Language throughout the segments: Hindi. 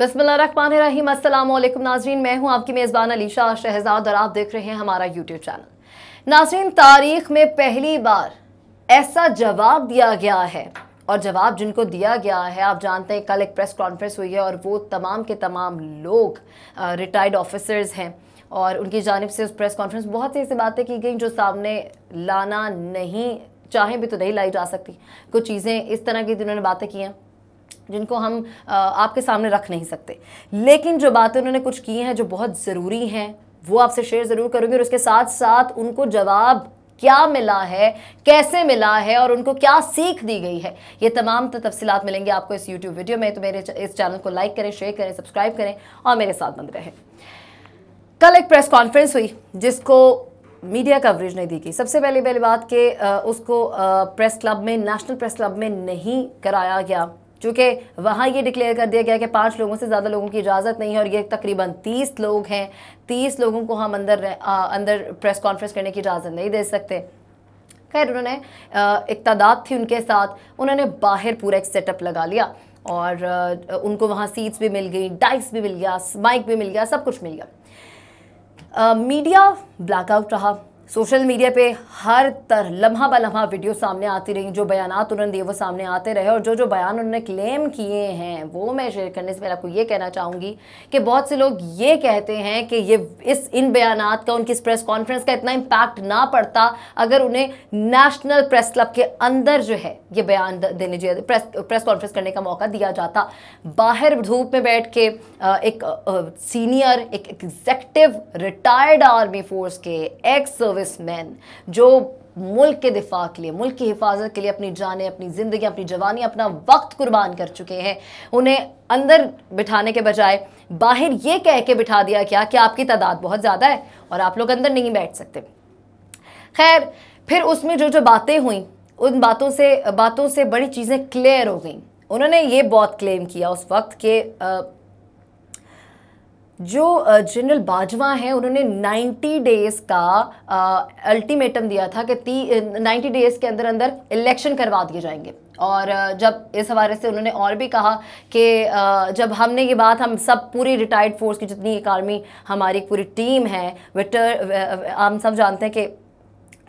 बसमीम अल्लाम नाजरीन मैं हूं आपकी मेज़बान अलीशा शहजाद और आप देख रहे हैं हमारा यूट्यूब चैनल नाजरीन तारीख में पहली बार ऐसा जवाब दिया गया है और जवाब जिनको दिया गया है आप जानते हैं कल एक प्रेस कॉन्फ्रेंस हुई है और वो तमाम के तमाम लोग रिटायर्ड ऑफिसर्स हैं और उनकी जानब से उस प्रेस कॉन्फ्रेंस बहुत सी ऐसी बातें की गई जो सामने लाना नहीं चाहें भी तो नहीं लाई जा सकती कुछ चीज़ें इस तरह की जिन्होंने बातें की हैं जिनको हम आपके सामने रख नहीं सकते लेकिन जो बातें उन्होंने कुछ की हैं जो बहुत ज़रूरी हैं वो आपसे शेयर ज़रूर करूँगी और उसके साथ साथ उनको जवाब क्या मिला है कैसे मिला है और उनको क्या सीख दी गई है ये तमाम तफसीत मिलेंगे आपको इस यूट्यूब वीडियो में तो मेरे इस चैनल को लाइक करें शेयर करें सब्सक्राइब करें और मेरे साथ बंद रहें कल एक प्रेस कॉन्फ्रेंस हुई जिसको मीडिया कवरेज नहीं दी गई सबसे पहली पहली बात कि उसको प्रेस क्लब में नेशनल प्रेस क्लब में नहीं कराया गया चूँकि वहाँ ये डिक्लेयर कर दिया गया कि पाँच लोगों से ज़्यादा लोगों की इजाज़त नहीं है और ये तकरीबन तीस लोग हैं तीस लोगों को हम अंदर आ, अंदर प्रेस कॉन्फ्रेंस करने की इजाज़त नहीं दे सकते खैर उन्होंने इकतदाद थी उनके साथ उन्होंने बाहर पूरा एक सेटअप लगा लिया और आ, उनको वहाँ सीट्स भी मिल गई डाइक्स भी मिल गया माइक भी मिल गया सब कुछ मिल गया आ, मीडिया ब्लैकआउट रहा सोशल मीडिया पे हर तरह लम्हा ब लम्हा वीडियो सामने आती रही जो बयान उन्होंने दिए वो सामने आते रहे और जो जो बयान उन्होंने क्लेम किए हैं वो मैं शेयर करने से पहले आपको ये कहना चाहूँगी कि बहुत से लोग ये कहते हैं कि ये इस इन बयान का उनकी इस प्रेस कॉन्फ्रेंस का इतना इम्पैक्ट ना पड़ता अगर उन्हें नेशनल प्रेस क्लब के अंदर जो है ये बयान देने जो प्रेस प्रेस कॉन्फ्रेंस करने का मौका दिया जाता बाहर धूप में बैठ के एक सीनियर एक एग्जेक्टिव रिटायर्ड आर्मी फोर्स के एक्स सर्विस मैन जो मुल्क के दिफा के लिए मुल्क की हिफाजत के लिए अपनी जानें अपनी ज़िंदगी अपनी जवानी अपना वक्त कुर्बान कर चुके हैं उन्हें अंदर बिठाने के बजाय बाहर ये कह के बिठा दिया क्या कि आपकी तादाद बहुत ज़्यादा है और आप लोग अंदर नहीं बैठ सकते खैर फिर उसमें जो जो बातें हुई उन बातों से बातों से बड़ी चीज़ें क्लियर हो गई उन्होंने ये बहुत क्लेम किया उस वक्त के जो जनरल बाजवा हैं उन्होंने 90 डेज का अल्टीमेटम दिया था कि ती नाइन्टी डेज के अंदर अंदर इलेक्शन करवा दिए जाएंगे और जब इस हवाले से उन्होंने और भी कहा कि जब हमने ये बात हम सब पूरी रिटायर्ड फोर्स की जितनी एक आर्मी हमारी पूरी टीम है विटर हम सब जानते हैं कि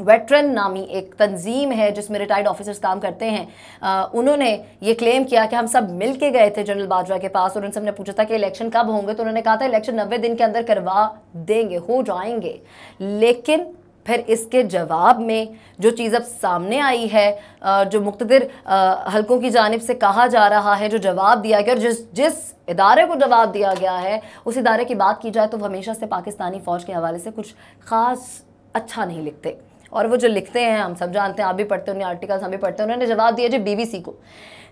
वेटरन नामी एक तंजीम है जिसमें रिटायर्ड ऑफिसर्स काम करते हैं आ, उन्होंने ये क्लेम किया कि हम सब मिल के गए थे जनरल बाजवा के पास और उन सबने पूछा था कि इलेक्शन कब होंगे तो उन्होंने कहा था इलेक्शन नब्बे दिन के अंदर करवा देंगे हो जाएंगे लेकिन फिर इसके जवाब में जो चीज़ अब सामने आई है जो मुख्तर हलकों की जानब से कहा जा रहा है जो जवाब दिया गया और जिस जिस इदारे को जवाब दिया गया है उस इदारे की बात की जाए तो हमेशा से पाकिस्तानी फ़ौज के हवाले से कुछ ख़ास अच्छा नहीं लिखते और वो जो लिखते हैं हम सब जानते हैं आप भी पढ़ते उन्हें आर्टिकल्स हम भी पढ़ते हैं उन्होंने जवाब दिया जी बीबीसी को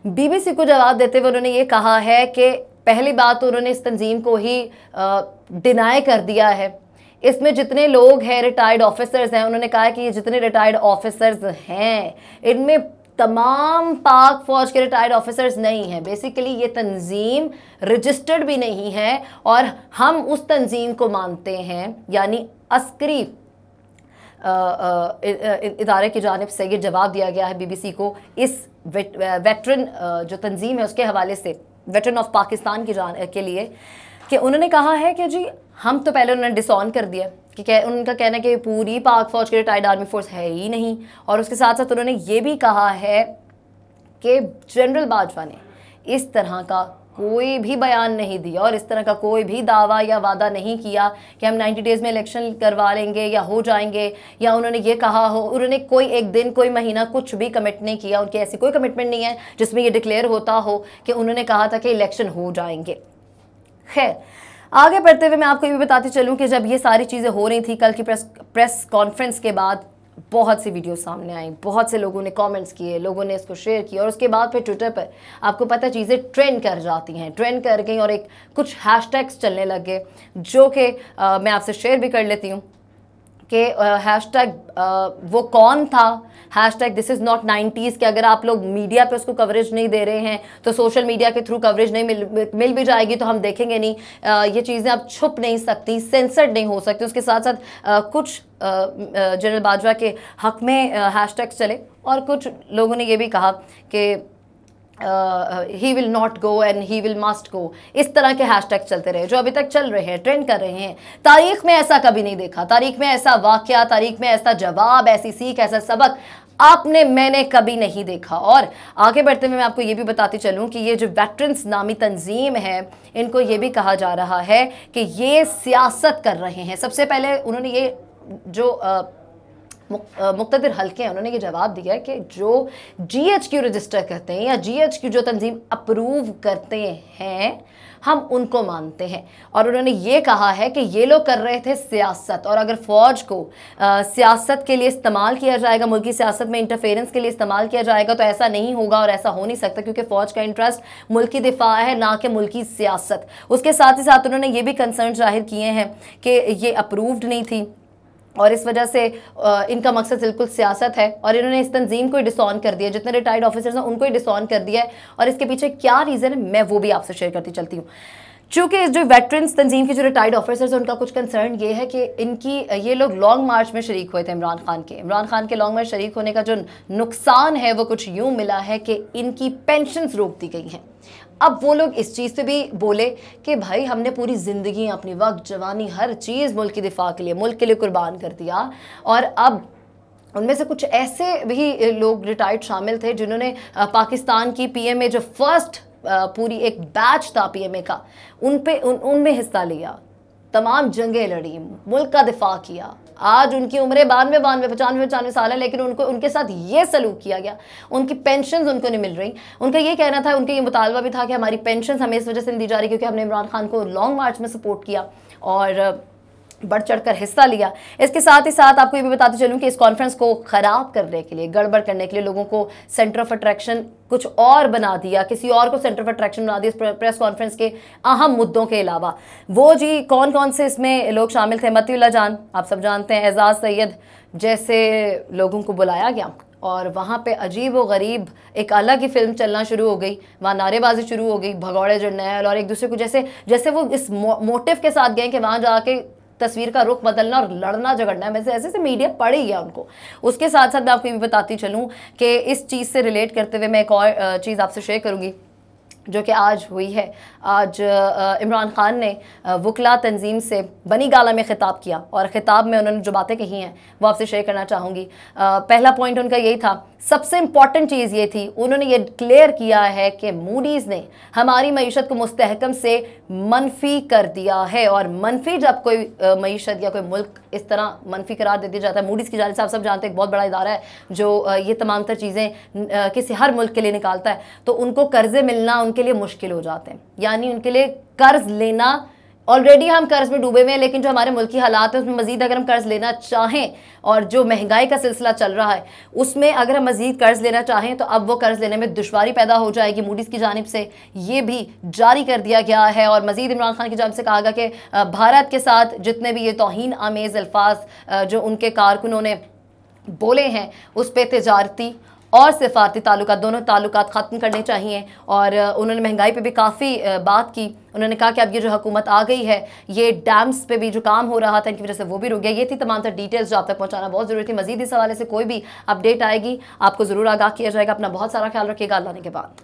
बीबीसी को जवाब देते हुए उन्होंने ये कहा है कि पहली बात तो उन्होंने इस तंजीम को ही डिनाई कर दिया है इसमें जितने लोग हैं रिटायर्ड ऑफिसर्स हैं उन्होंने कहा कि ये जितने रिटायर्ड ऑफिसर्स हैं इनमें तमाम पाक फौज के रिटायर्ड ऑफिसर्स नहीं हैं बेसिकली ये तंजीम रजिस्टर्ड भी नहीं है और हम उस तंजीम को मानते हैं यानी अस्करी इदारे की जानब से ये जवाब दिया गया है बीबीसी को इस वेटरन जो तंजीम है उसके हवाले से वेटरन ऑफ पाकिस्तान की जान के लिए कि उन्होंने कहा है कि जी हम तो पहले उन्होंने डिसऑन कर दिया कि कह उनका कहना है कि पूरी पाक फ़ौज के रिटायर्ड आर्मी फोर्स है ही नहीं और उसके साथ साथ उन्होंने ये भी कहा है कि जनरल बाजवा ने इस तरह का कोई भी बयान नहीं दिया और इस तरह का कोई भी दावा या वादा नहीं किया कि हम 90 डेज में इलेक्शन करवा लेंगे या हो जाएंगे या उन्होंने ये कहा हो उन्होंने कोई एक दिन कोई महीना कुछ भी कमिट नहीं किया उनकी ऐसी कोई कमिटमेंट नहीं है जिसमें ये डिक्लेयर होता हो कि उन्होंने कहा था कि इलेक्शन हो जाएंगे खैर आगे बढ़ते हुए मैं आपको ये भी बताती चलूँ कि जब ये सारी चीज़ें हो रही थी कल की प्रेस प्रेस कॉन्फ्रेंस के बाद बहुत सी वीडियो सामने आई बहुत से लोगों ने कमेंट्स किए लोगों ने इसको शेयर किया और उसके बाद फिर ट्विटर पर आपको पता चीज़ें ट्रेंड कर जाती हैं ट्रेंड कर गई और एक कुछ हैशटैग्स चलने लग गए जो कि मैं आपसे शेयर भी कर लेती हूँ कि टैग वो कौन था hash tag this is not nineties के अगर आप लोग मीडिया पे उसको कवरेज नहीं दे रहे हैं तो सोशल मीडिया के थ्रू कवरेज नहीं मिल मिल भी जाएगी तो हम देखेंगे नहीं आ, ये चीज़ें आप छुप नहीं सकती सेंसर्ड नहीं हो सकती उसके साथ साथ आ, कुछ जनरल बाजवा के हक में हैश टैग चले और कुछ लोगों ने ये भी कहा कि he will not go and he will must go इस तरह के हैशटैग चलते रहे जो अभी तक चल रहे हैं ट्रेंड कर रहे हैं तारीख में ऐसा कभी नहीं देखा तारीख में ऐसा वाक्य तारीख में ऐसा जवाब ऐसी सीख ऐसा सबक आपने मैंने कभी नहीं देखा और आगे बढ़ते हुए मैं आपको ये भी बताती चलूँ कि ये जो वेटरन्स नामी तंजीम है इनको ये भी कहा जा रहा है कि ये सियासत कर रहे हैं सबसे पहले उन्होंने ये जो आ, मुख्तर हल्के हैं उन्होंने ये जवाब दिया है कि जो जी एच क्यू रजिस्टर करते हैं या जी एच क्यू जो तंजीम अप्रूव करते हैं हम उनको मानते हैं और उन्होंने ये कहा है कि ये लोग कर रहे थे सियासत और अगर फ़ौज को आ, सियासत के लिए इस्तेमाल किया जाएगा मुल्की सियासत में इंटरफेरेंस के लिए इस्तेमाल किया जाएगा तो ऐसा नहीं होगा और ऐसा हो नहीं सकता क्योंकि फ़ौज का इंटरेस्ट मुल्की दिफा है ना कि मुल्की सियासत उसके साथ ही साथ उन्होंने ये भी कंसर्न जाहिर किए हैं कि ये अप्रूव्ड नहीं थी और इस वजह से इनका मकसद बिल्कुल सियासत है और इन्होंने इस तंजीम को डिसऑन कर दिया जितने रिटायर्ड ऑफिसर्स हैं उनको ही डिसऑन कर दिया है और इसके पीछे क्या रीज़न है मैं वो भी आपसे शेयर करती चलती हूँ चूंकि जो वेटरन्स तंजीम के जो रिटायर्ड ऑफिसर्स हैं उनका कुछ कंसर्न ये है कि इनकी ये लोग लॉन्ग मार्च में शरीक हुए थे इमरान खान के इमरान खान के लॉन्ग मार्च शरीक होने का जो नुकसान है वो कुछ यूँ मिला है कि इनकी पेंशन्स रोक दी गई हैं अब वो लोग इस चीज़ पे भी बोले कि भाई हमने पूरी ज़िंदगी अपनी वक्त जवानी हर चीज़ मुल्क की दिफा के लिए मुल्क के लिए कुर्बान कर दिया और अब उनमें से कुछ ऐसे भी लोग रिटायर्ड शामिल थे जिन्होंने पाकिस्तान की पीएमए जो फर्स्ट पूरी एक बैच था पीएमए का उन पे उन उनमें हिस्सा लिया तमाम जंगें लड़ी मुल्क का दिफा किया आज उनकी उम्र बानवे बानवे पचानवे पचानवे साल है लेकिन उनको उनके साथ ये सलूक किया गया उनकी पेंशन उनको नहीं मिल रही उनका ये कहना था उनका ये मुतालबा भी था कि हमारी पेंशन हमें इस वजह से नहीं दी जा रही क्योंकि हमने इमरान खान को लॉन्ग मार्च में सपोर्ट किया और बढ़ चढ़कर हिस्सा लिया इसके साथ ही साथ आपको ये भी बताते चलूँ कि इस कॉन्फ्रेंस को ख़राब करने के लिए गड़बड़ करने के लिए लोगों को सेंटर ऑफ अट्रैक्शन कुछ और बना दिया किसी और को सेंटर ऑफ अट्रैक्शन बना दिया इस प्रेस कॉन्फ्रेंस के अहम मुद्दों के अलावा वो जी कौन कौन से इसमें लोग शामिल थे मतीउल्ला जान आप सब जानते हैं एजाज सैयद जैसे लोगों को बुलाया गया और वहाँ पे अजीब व गरीब एक अलग ही फिल्म चलना शुरू हो गई वहाँ नारेबाजी शुरू हो गई भगौड़े जड़ने और एक दूसरे को जैसे जैसे वो इस मो, मोटिव के साथ गए कि वहाँ जाके तस्वीर का रुख बदलना और लड़ना झगड़ना वैसे ऐसे ऐसे मीडिया पड़ ही गया उनको उसके साथ साथ मैं आपको ये भी बताती चलूँ कि इस चीज़ से रिलेट करते हुए मैं एक और चीज़ आपसे शेयर करूँगी जो कि आज हुई है आज इमरान ख़ान ने वकला तंजीम से बनी गाला में ख़िताब किया और ख़िताब में उन्होंने जो बातें कही हैं वो आपसे शेयर करना चाहूँगी पहला पॉइंट उनका यही था सबसे इम्पॉर्टेंट चीज़ ये थी उन्होंने ये क्लियर किया है कि मूडीज़ ने हमारी मीशत को मुस्तहकम से मनफी कर दिया है और मनफी जब कोई मीशत या कोई मुल्क इस तरह मनफी करार दे दिया जाता है मूडीज़ की जाने से आप सब जानते हैं एक बहुत बड़ा इदारा है जो ये तमाम तर चीज़ें किसी हर मुल्क के लिए निकालता है तो उनको कर्ज़े मिलना उनके लिए मुश्किल हो जाते हैं यानी उनके लिए कर्ज लेना ऑलरेडी हम कर्ज में डूबे हुए हैं लेकिन जो हमारे मुल्क की हालात है उसमें मजीद अगर हम कर्ज लेना चाहें और जो महंगाई का सिलसिला चल रहा है उसमें अगर हम मजीद कर्ज लेना चाहें तो अब वो कर्ज लेने में दुशारी पैदा हो जाएगी मूडीज़ की जानब से ये भी जारी कर दिया गया है और मजीद इमरान खान की जानब से कहा गया कि भारत के साथ जितने भी ये तोहन आमेज़ अल्फाज जो उनके कारकुनों ने बोले हैं उस पर तजारती और सिफारती ताल्लुक दोनों ताल्लुक ख़त्म करने चाहिए और उन्होंने महंगाई पे भी काफ़ी बात की उन्होंने कहा कि अब ये जो हुकूमत आ गई है ये डैम्स पे भी जो काम हो रहा था इनकी वजह से वो भी रुक गया ये थी तमाम तर डिटेल्स जो आप तक पहुँचाना बहुत ज़रूरी थी मजीद इस हवाले से कोई भी अपडेट आएगी आपको ज़रूर आगाह किया जाएगा अपना बहुत सारा ख्याल रखिएगा लाने के बाद